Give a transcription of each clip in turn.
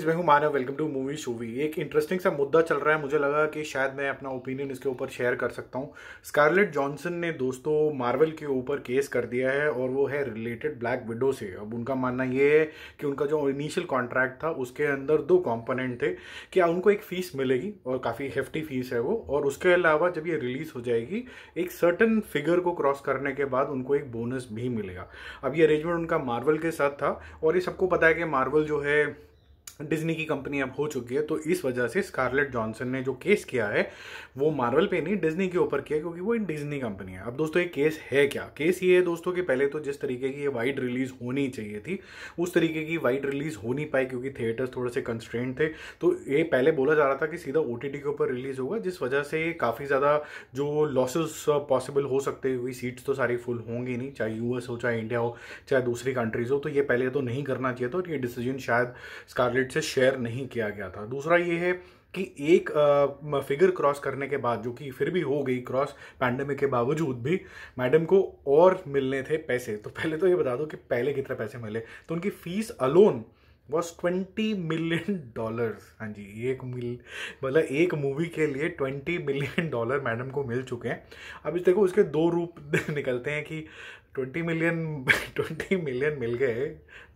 मैं हूं Manav welcome to movie शूवी एक इंटरेस्टिंग सा मुद्दा चल रहा है मुझे लगा कि शायद मैं अपना ओपिनियन इसके ऊपर शेयर कर सकता हूं स्कारलेट जॉनसन ने दोस्तों मार्वल के ऊपर केस कर दिया है और वो है रिलेटेड ब्लैक विडो से अब उनका मानना ये है कि उनका जो इनिशियल कॉन्ट्रैक्ट था उसके अंदर दो कॉम्पोनेंट थे क्या उनको एक फ़ीस मिलेगी और काफ़ी हेफ्टी फीस है वो और उसके अलावा जब ये रिलीज़ हो जाएगी एक सर्टन फिगर को क्रॉस करने के बाद उनको एक बोनस भी मिलेगा अब ये अरेंजमेंट उनका मार्वल के साथ था और ये सबको पता है कि मार्वल जो है डिज्नी की कंपनी अब हो चुकी है तो इस वजह से स्कारलेट जॉनसन ने जो केस किया है वो मार्वल पे नहीं डिज्नी के ऊपर किया क्योंकि वो डिज्नी कंपनी है अब दोस्तों ये केस है क्या केस ये है दोस्तों कि पहले तो जिस तरीके की ये वाइड रिलीज होनी चाहिए थी उस तरीके की वाइड रिलीज हो नहीं पाई क्योंकि थिएटर्स थोड़े से कंस्ट्रेंट थे तो ये पहले बोला जा रहा था कि सीधा ओ के ऊपर रिलीज होगा जिस वजह से काफ़ी ज़्यादा जो लॉसेस पॉसिबल हो सकते हुई सीट्स तो सारी फुल होंगी नहीं चाहे यूएस हो चाहे इंडिया हो चाहे दूसरी कंट्रीज़ हो तो ये पहले तो नहीं करना चाहिए था और ये डिसीजन शायद स्कारलेट से शेयर नहीं किया गया था दूसरा ये है कि एक फिगर क्रॉस करने के बाद जो कि फिर भी हो गई क्रॉस पैंडेमिक के बावजूद भी मैडम को और मिलने थे पैसे तो पहले तो ये बता दो कि पहले कितने पैसे मिले तो उनकी fees alone was twenty million dollars हाँ जी एक मिल मतलब एक मूवी के लिए ट्वेंटी मिलियन डॉलर मैडम को मिल चुके हैं अब इस देखो उसके दो रूप निकलते हैं कि ट्वेंटी मिलियन ट्वेंटी मिलियन मिल गए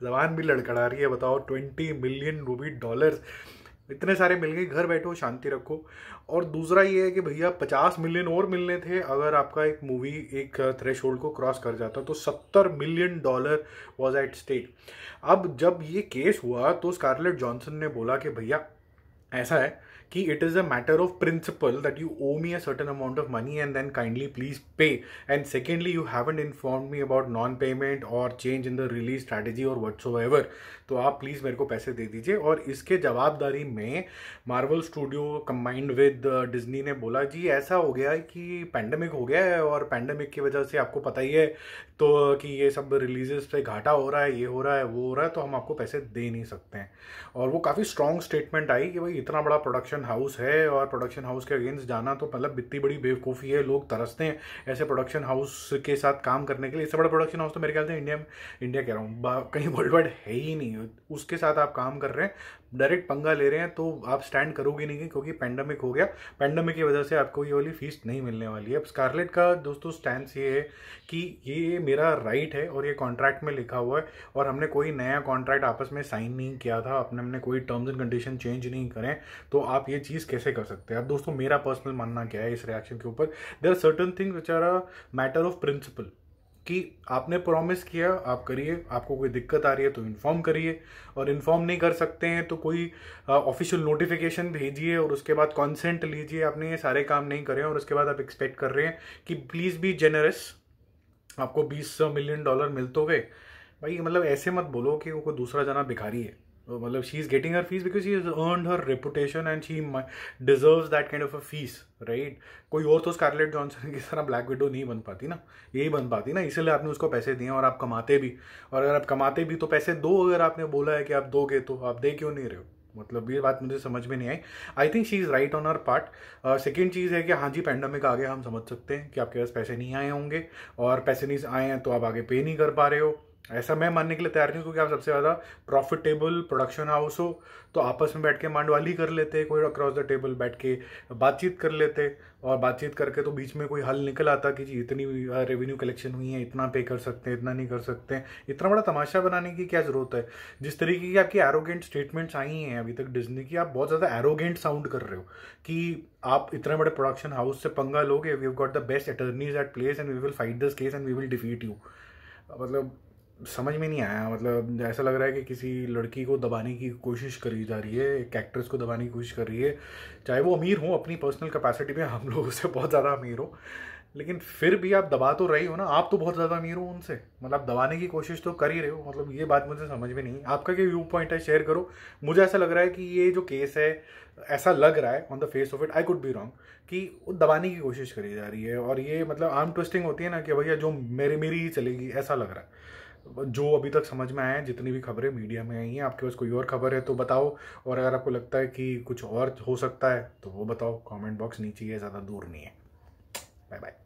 जबान भी लड़कड़ा रही है बताओ ट्वेंटी मिलियन रूबी डॉलर्स इतने सारे मिल गए घर बैठो शांति रखो और दूसरा ये है कि भैया पचास मिलियन और मिलने थे अगर आपका एक मूवी एक थ्रेश को क्रॉस कर जाता तो सत्तर million dollar was at stake अब जब ये केस हुआ तो स्कारलेट जॉनसन ने बोला कि भैया ऐसा है कि it is a matter of principle that you owe me a certain amount of money and then kindly please pay and secondly you haven't inform me about non payment or change in the release strategy or whatsoever तो आप please मेरे को पैसे दे दीजिए और इसके जवाबदारी में Marvel Studio combined with Disney ने बोला जी ऐसा हो गया कि पैंडमिक हो गया है और पैंडमिक की वजह से आपको पता ही है तो कि ये सब रिलीजेस पे घाटा हो रहा है ये हो रहा है वो हो रहा है तो हम आपको पैसे दे नहीं सकते हैं और वो काफ़ी स्ट्रॉन्ग स्टेटमेंट आई कि भाई इतना बड़ा प्रोडक्शन प्रोडक्शन हाउस है और प्रोडक्शन हाउस के अगेंस्ट जाना तो मतलब इतनी बड़ी बेवकूफ़ी है लोग तरसते हैं ऐसे प्रोडक्शन हाउस के साथ काम करने के लिए इससे बड़ा प्रोडक्शन हाउस तो मेरे ख्याल से इंडिया में इंडिया कह रहा हूँ कहीं वर्ल्ड वाइड है ही नहीं उसके साथ आप काम कर रहे हैं डायरेक्ट पंगा ले रहे हैं तो आप स्टैंड करोगे नहीं क्योंकि पैंडमिक हो गया पैंडमिक की वजह से आपको ये वाली फीस नहीं मिलने वाली है अब स्कारलेट का दोस्तों स्टैंड ये है कि ये मेरा राइट है और ये कॉन्ट्रैक्ट में लिखा हुआ है और हमने कोई नया कॉन्ट्रैक्ट आपस में साइन नहीं किया था अपने हमने कोई टर्म्स एंड कंडीशन चेंज नहीं करें तो आप ये चीज़ कैसे कर सकते हैं अब दोस्तों मेरा पर्सनल मानना क्या है इस रिएक्शन के ऊपर there are certain things which are a matter of principle कि आपने प्रॉमिस किया आप करिए आपको कोई दिक्कत आ रही है तो इन्फॉर्म करिए और इन्फॉर्म नहीं कर सकते हैं तो कोई ऑफिशियल नोटिफिकेशन भेजिए और उसके बाद कॉन्सेंट लीजिए आपने ये सारे काम नहीं करे और उसके बाद आप एक्सपेक्ट कर रहे हैं कि प्लीज़ बी जेनरस आपको बीस मिलियन डॉलर मिल तो गए भाई मतलब ऐसे मत बोलो कि वो कोई दूसरा जना भिखारी है Oh, मतलब she is getting her fees because she is earn her reputation and she deserve that kind of a fees right कोई और तो स्कारलेट जॉनसन की तरह ब्लैक विडो नहीं बन पाती ना यही बन पाती ना इसीलिए आपने उसको पैसे दिए और आप कमाते भी और अगर आप कमाते भी तो पैसे दो अगर आपने बोला है कि आप दोगे तो आप दे क्यों नहीं रहे हो मतलब ये बात मुझे समझ में नहीं आई I think she is right on her part second चीज़ है कि हाँ जी पैंडमिक आ गया हम समझ सकते हैं कि आपके पास पैसे नहीं आए होंगे और पैसे नहीं आए हैं तो आप आगे पे नहीं कर पा रहे हो ऐसा मैं मानने के लिए तैयार नहीं क्योंकि आप सबसे ज़्यादा प्रॉफिटेबल प्रोडक्शन हाउस हो तो आपस में बैठ के मांडवाली कर लेते कोई अक्रॉस द टेबल बैठ के बातचीत कर लेते और बातचीत करके तो बीच में कोई हल निकल आता कि जी इतनी रेवेन्यू कलेक्शन हुई है इतना पे कर सकते हैं इतना नहीं कर सकते हैं इतना बड़ा तमाशा बनाने की क्या ज़रूरत है जिस तरीके की आपकी एरोगेंट स्टेटमेंट्स आई हैं अभी तक डिजनी की आप बहुत ज़्यादा एरोगेंट साउंड कर रहे हो कि आप इतने बड़े प्रोडक्शन हाउस से पंगा लोगे we have got the best attorneys at place and we will fight this case and we will defeat you मतलब समझ में नहीं आया मतलब ऐसा लग रहा है कि किसी लड़की को दबाने की कोशिश करी जा रही है एक एक्ट्रेस को दबाने की कोशिश कर रही है चाहे वो अमीर हो अपनी पर्सनल कैपेसिटी में हम लोग उससे बहुत ज़्यादा अमीर हो लेकिन फिर भी आप दबा तो रही हो ना आप तो बहुत ज़्यादा अमीर हो उनसे मतलब दबाने की कोशिश तो कर ही रहे हो मतलब ये बात मुझे समझ में नहीं आपका क्या व्यू पॉइंट है शेयर करो मुझे ऐसा लग रहा है कि ये जो केस है ऐसा लग रहा है on the face of it I could be wrong कि दबाने की कोशिश करी जा रही है और ये मतलब आर्म ट्विस्टिंग होती है ना कि भैया जो मेरे मेरी ही चलेगी ऐसा लग रहा है जो अभी तक समझ में आए हैं जितनी भी खबरें मीडिया में आई हैं आपके पास कोई और खबर है तो बताओ और अगर आपको लगता है कि कुछ और हो सकता है तो वो बताओ कमेंट बॉक्स नीचे है ज़्यादा दूर नहीं है बाय बाय